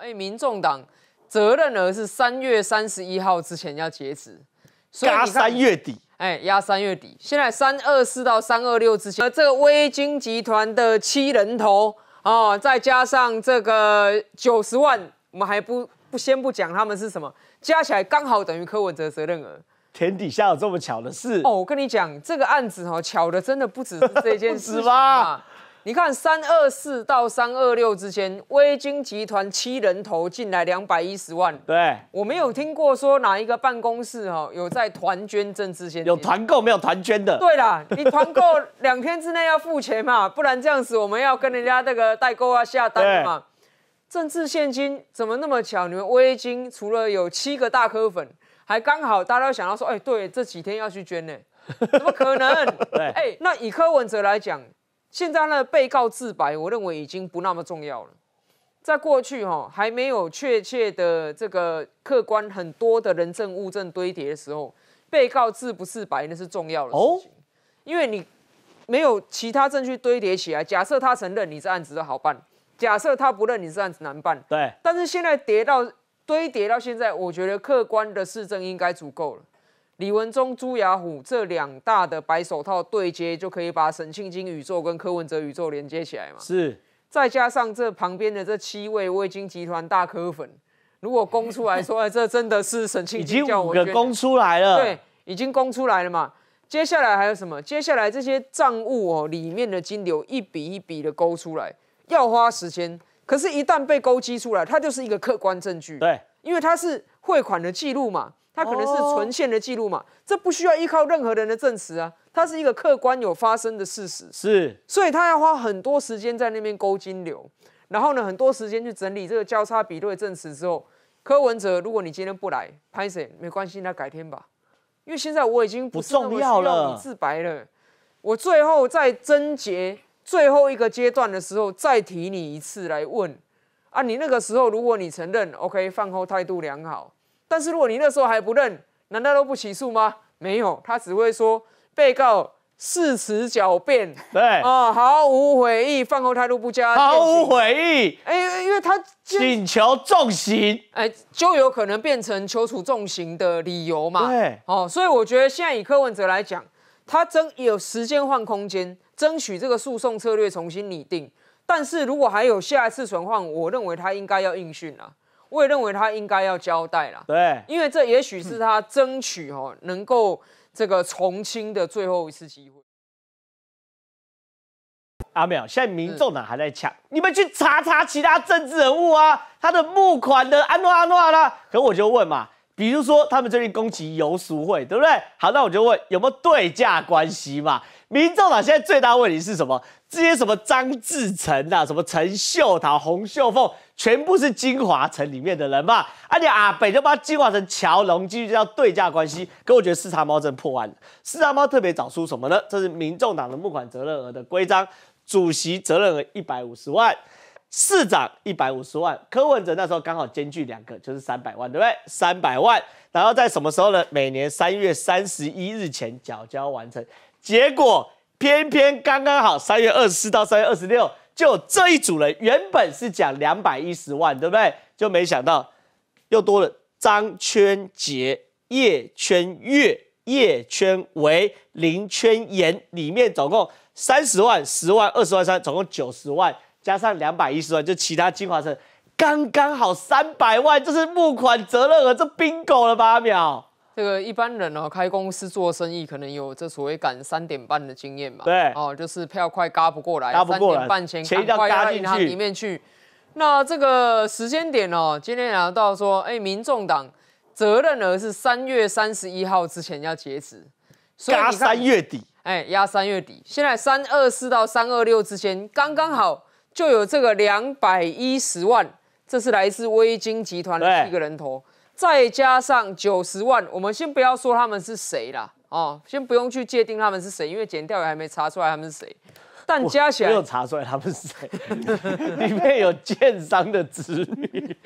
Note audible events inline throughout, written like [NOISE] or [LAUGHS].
哎，民众党责任额是三月三十一号之前要截止，压三月底。哎，压三月底。现在三二四到三二六之间，而这个威金集团的七人头再加上这个九十万，我们还不不先不讲他们是什么，加起来刚好等于柯文哲责任额。天底下有这么巧的事？哦，我跟你讲，这个案子哦，巧的真的不只是这件事情 [LAUGHS] 你看三二四到三二六之间，微晶集团七人投进来两百一十万。对，我没有听过说哪一个办公室哈有在团捐政治现金，有团购没有团捐的？对啦，你团购两天之内要付钱嘛，[LAUGHS] 不然这样子我们要跟人家那个代购啊下单嘛。政治现金怎么那么巧？你们微晶除了有七个大科粉，还刚好大家都想到说，哎，对，这几天要去捐呢，怎么可能？[LAUGHS] 哎，那以柯文哲来讲。现在呢，被告自白，我认为已经不那么重要了。在过去，哈还没有确切的这个客观很多的人证物证堆叠的时候，被告自不自白那是重要的事情，因为你没有其他证据堆叠起来。假设他承认，你这案子就好办；假设他不认，你这案子难办。对。但是现在叠到堆叠到现在，我觉得客观的市政应该足够了。李文忠、朱雅虎这两大的白手套对接，就可以把沈庆金宇宙跟柯文哲宇宙连接起来嘛？是，再加上这旁边的这七位味精集团大科粉，如果供出来说，哎，这真的是沈庆金叫，我供出来了，对，已经供出来了嘛。接下来还有什么？接下来这些账务哦里面的金流一笔一笔的勾出来，要花时间。可是，一旦被勾稽出来，它就是一个客观证据。对，因为它是汇款的记录嘛。他可能是存现的记录嘛？这不需要依靠任何人的证词啊，它是一个客观有发生的事实。是，所以他要花很多时间在那边勾金流，然后呢，很多时间去整理这个交叉比对证词之后，柯文哲，如果你今天不来，拍水没关系，那改天吧。因为现在我已经不重要了，自白了。我最后在贞洁。最后一个阶段的时候，再提你一次来问啊，你那个时候如果你承认，OK，饭后态度良好。但是如果你那时候还不认，难道都不起诉吗？没有，他只会说被告誓词狡辩，对啊，毫无悔意，饭后态度不佳，毫无悔意。哎，因为他请求重刑，哎，就有可能变成求处重刑的理由嘛。对，哦，所以我觉得现在以柯文哲来讲，他争有时间换空间，争取这个诉讼策略重新拟定。但是如果还有下一次存换，我认为他应该要应讯了。我也认为他应该要交代了，对，因为这也许是他争取哦能够这个从轻的最后一次机会。阿淼，现在民众党还在抢，你们去查查其他政治人物啊，他的募款的安诺安诺啦。可我就问嘛，比如说他们最近攻击游说会，对不对？好，那我就问有没有对价关系嘛？民众党现在最大问题是什么？这些什么张志成啊，什么陈秀桃、洪秀凤，全部是金华城里面的人嘛？而且啊，北就把金华城，桥隆继续叫对价关系。可我觉得视察猫真破案了。视察猫特别找出什么呢？这是民众党的募款责任额的规章，主席责任额一百五十万，市长一百五十万，柯文哲那时候刚好兼具两个，就是三百万，对不对？三百万。然后在什么时候呢？每年三月三十一日前缴交完成。结果偏偏刚刚好，三月二十四到三月二十六，就这一组人原本是讲两百一十万，对不对？就没想到又多了张圈杰、叶圈月、叶圈维、林圈炎，里面总共三十万、十万、二十万三，总共九十万，加上两百一十万，就其他精华生刚刚好三百万，这是募款责任了，这 bingo 了，八秒。这个一般人哦，开公司做生意，可能有这所谓赶三点半的经验嘛。对，哦，就是票快嘎不过来，三点半前赶快压进去。那这个时间点哦，今天聊到说，哎，民众党责任额是三月三十一号之前要截止，所以加三月底，哎，压三月底。现在三二四到三二六之间，刚刚好就有这个两百一十万，这是来自微晶集团的一个人头。再加上九十万，我们先不要说他们是谁啦，哦，先不用去界定他们是谁，因为检调也还没查出来他们是谁。但加起来没有查出来他们是谁，[LAUGHS] 里面有剑商的子女，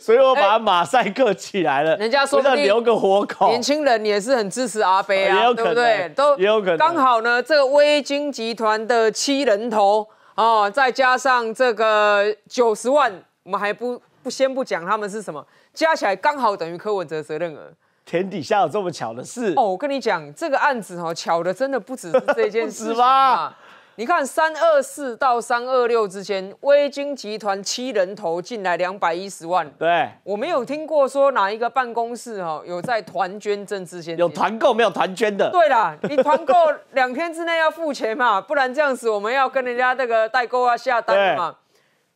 所以我把马赛克起来了。人家说留个活口，年轻人也是很支持阿飞啊，对不对？都也有可能。刚好呢，这个微金集团的七人头，哦，再加上这个九十万，我们还不不先不讲他们是什么。加起来刚好等于柯文哲责任额。天底下有这么巧的事？哦，我跟你讲，这个案子哦，巧的真的不是这件事 [LAUGHS] 吧？你看，三二四到三二六之间，微晶集团七人投进来两百一十万。对，我没有听过说哪一个办公室哦有在团捐政之前有团购没有团捐的。对啦，你团购两天之内要付钱嘛，不然这样子我们要跟人家那个代购啊下单嘛。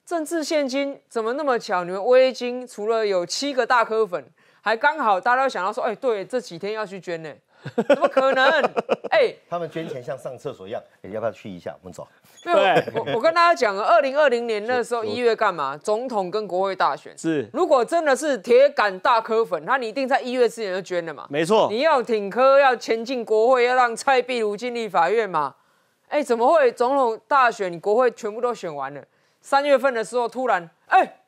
政治现金怎么那么巧？你们微金除了有七个大科粉，还刚好大家都想到说，哎，对，这几天要去捐呢，[LAUGHS] 怎么可能。哎，他们捐钱像上厕所一样，你要不要去一下？我们走。对，我我跟大家讲啊，二零二零年那时候一月干嘛？总统跟国会大选是。如果真的是铁杆大科粉，那你一定在一月之前就捐了嘛。没错，你要挺科，要前进国会，要让蔡壁如进立法院嘛。哎，怎么会？总统大选、国会全部都选完了。三月份的时候，突然，哎，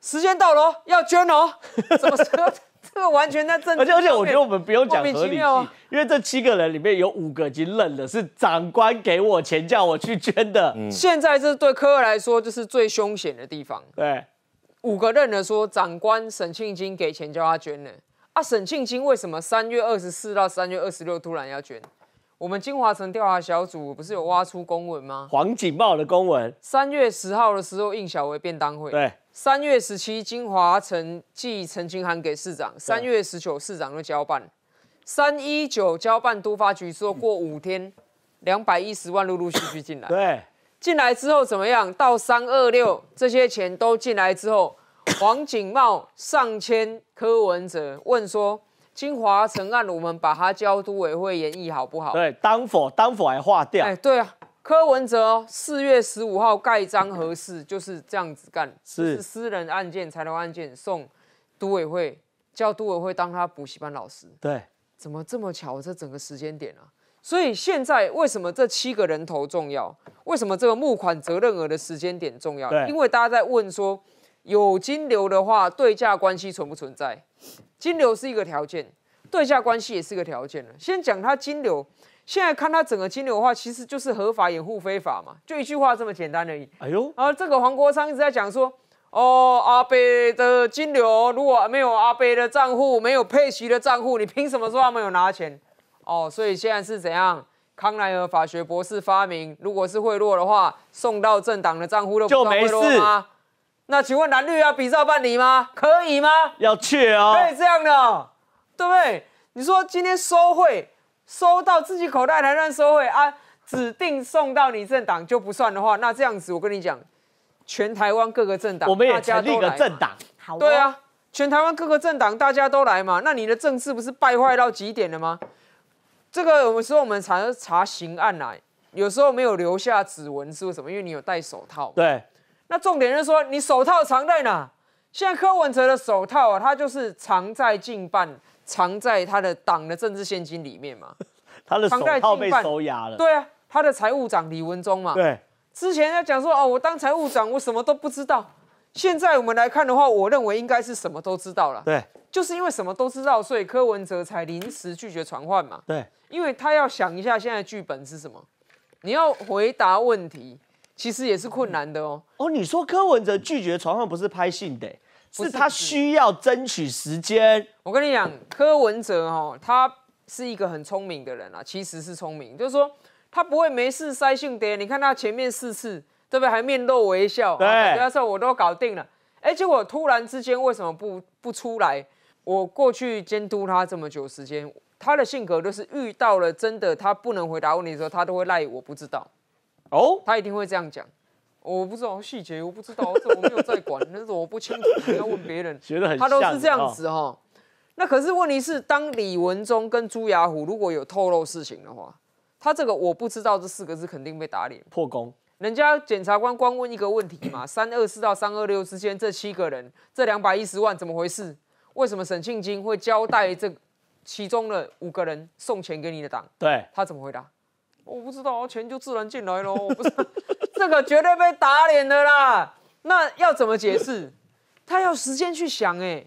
时间到了，要捐哦，[LAUGHS] 怎么？这个完全在政治而且而且，我觉得我们不用讲合理性，因为这七个人里面有五个已经认了，是长官给我钱叫我去捐的。嗯。现在这对科尔来说，就是最凶险的地方。对。五个认了说，长官沈庆金给钱叫他捐的。啊，沈庆金为什么三月二十四到三月二十六突然要捐？我们金华城调查小组不是有挖出公文吗？黄景茂的公文，三月十号的时候，应小维便当会，对，三月十七，金华城寄澄清函给市长，三月十九，市长就交办，三一九交办督发局，说过五天，两百一十万陆陆续续进来，对，进来之后怎么样？到三二六，这些钱都进来之后，黄景茂上签柯文哲问说。金华城案，我们把它交都委会研议好不好？对，当否，当否还划掉？哎，对啊。柯文哲四月十五号盖章合适，就是这样子干。是私人案件、财务案件送都委会，叫都委会当他补习班老师。对，怎么这么巧这整个时间点啊？所以现在为什么这七个人头重要？为什么这个募款责任额的时间点重要？因为大家在问说。有金流的话，对价关系存不存在？金流是一个条件，对价关系也是个条件先讲它金流，现在看它整个金流的话，其实就是合法掩护非法嘛，就一句话这么简单而已。哎呦，而这个黄国昌一直在讲说，哦阿贝的金流如果没有阿贝的账户，没有佩奇的账户，你凭什么说他没有拿钱？哦，所以现在是怎样？康奈尔法学博士发明，如果是贿赂的话，送到政党的账户，就没事吗？那请问蓝绿要比照办理吗？可以吗？要确哦，可以这样的，对不对？你说今天收贿，收到自己口袋才算收贿啊？指定送到你政党就不算的话，那这样子我跟你讲，全台湾各个政党，我们也成立个政党，对啊，全台湾各个政党大家都来嘛。那你的政治不是败坏到极点了吗？这个我时候我们查查刑案来，有时候没有留下指纹是为什么？因为你有戴手套。对。那重点就是说，你手套藏在哪？现在柯文哲的手套啊，他就是藏在近半，藏在他的党的政治现金里面嘛。[LAUGHS] 他的手套被收押了。对啊，他的财务长李文忠嘛。对。之前在讲说，哦，我当财务长，我什么都不知道。现在我们来看的话，我认为应该是什么都知道了。对。就是因为什么都知道，所以柯文哲才临时拒绝传唤嘛。对。因为他要想一下现在剧本是什么，你要回答问题。其实也是困难的哦。哦，你说柯文哲拒绝传唤不是拍性的？是他需要争取时间。我跟你讲，柯文哲哦，他是一个很聪明的人啊，其实是聪明，就是说他不会没事塞性的。你看他前面四次，对不对？还面露微笑，对，要说我都搞定了。哎，结果突然之间为什么不不出来？我过去监督他这么久时间，他的性格就是遇到了真的他不能回答问题的时候，他都会赖我不知道。哦，他一定会这样讲，我不知道细节，我不知道，我怎么没有在管，那是我不清楚，要问别人。[LAUGHS] 很他都是这样子哈。那可是问题是，当李文忠跟朱雅虎如果有透露事情的话，他这个我不知道，这四个字肯定被打脸破功。人家检察官光问一个问题嘛，[COUGHS] 三二四到三二六之间这七个人，这两百一十万怎么回事？为什么沈庆金会交代这其中的五个人送钱给你的党？对，他怎么回答？我不知道，钱就自然进来喽。我不是，[LAUGHS] 这个绝对被打脸的啦。那要怎么解释？他要时间去想哎。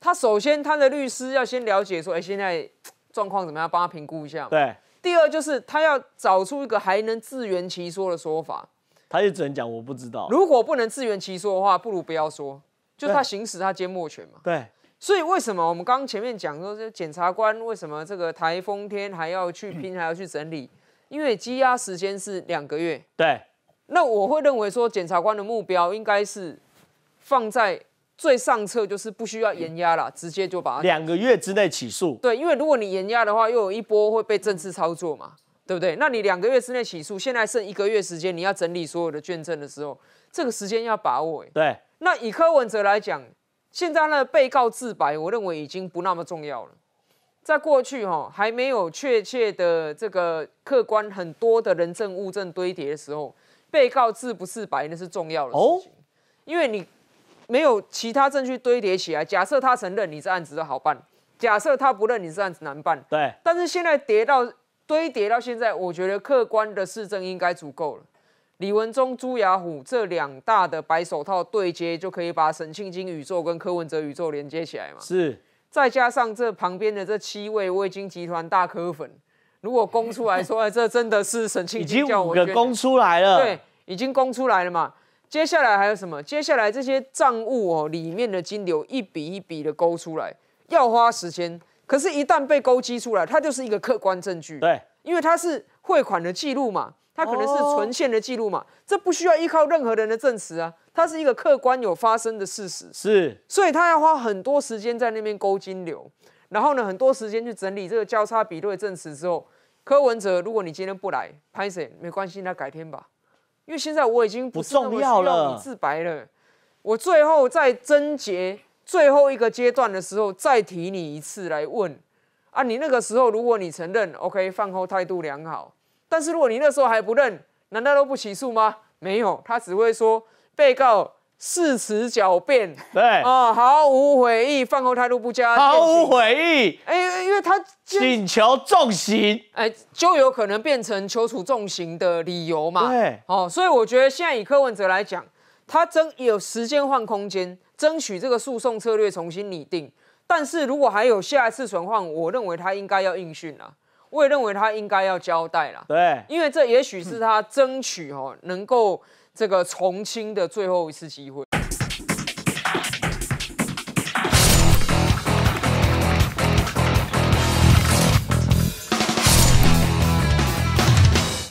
他首先，他的律师要先了解说，哎，现在状况怎么样，帮他评估一下。对。第二就是他要找出一个还能自圆其说的说法。他就只能讲我不知道。如果不能自圆其说的话，不如不要说。就他行使他缄默权嘛。对。所以为什么我们刚刚前面讲说，这检察官为什么这个台风天还要去拼，还要去整理？因为羁押时间是两个月，对。那我会认为说，检察官的目标应该是放在最上策，就是不需要延压了，直接就把两个月之内起诉。对，因为如果你延压的话，又有一波会被正式操作嘛，对不对？那你两个月之内起诉，现在剩一个月时间，你要整理所有的卷证的时候，这个时间要把握。对。那以柯文哲来讲，现在呢，被告自白，我认为已经不那么重要了。在过去，哈还没有确切的这个客观很多的人证物证堆叠的时候，被告自不自白那是重要的事情，因为你没有其他证据堆叠起来。假设他承认，你这案子就好办；假设他不认，你这案子难办。对。但是现在叠到堆叠到现在，我觉得客观的市政应该足够了。李文忠、朱雅虎这两大的白手套对接，就可以把沈庆金宇宙跟柯文哲宇宙连接起来嘛？是。再加上这旁边的这七位魏晶集团大科粉，如果供出来说，[LAUGHS] 哎，这真的是沈庆已经五个供出来了，对，已经供出来了嘛。接下来还有什么？接下来这些账务哦里面的金流一笔一笔的勾出来，要花时间。可是，一旦被勾稽出来，它就是一个客观证据，对，因为它是汇款的记录嘛，它可能是存现的记录嘛，这不需要依靠任何人的证词啊。它是一个客观有发生的事实，是，所以他要花很多时间在那边勾金流，然后呢，很多时间去整理这个交叉比对证词之后，柯文哲，如果你今天不来，潘水没关系，那改天吧，因为现在我已经不重要了，我最后在贞洁最后一个阶段的时候再提你一次来问，啊，你那个时候如果你承认，OK，饭后态度良好，但是如果你那时候还不认，难道都不起诉吗？没有，他只会说。被告誓词狡辩，对啊，毫无悔意，饭后态度不佳，毫无悔意。哎，因为他请求重刑，哎，就有可能变成求处重刑的理由嘛。对，哦，所以我觉得现在以柯文哲来讲，他争有时间换空间，争取这个诉讼策略重新拟定。但是如果还有下一次存换，我认为他应该要应讯了。我也认为他应该要交代了。对，因为这也许是他争取哦，能够。这个从轻的最后一次机会。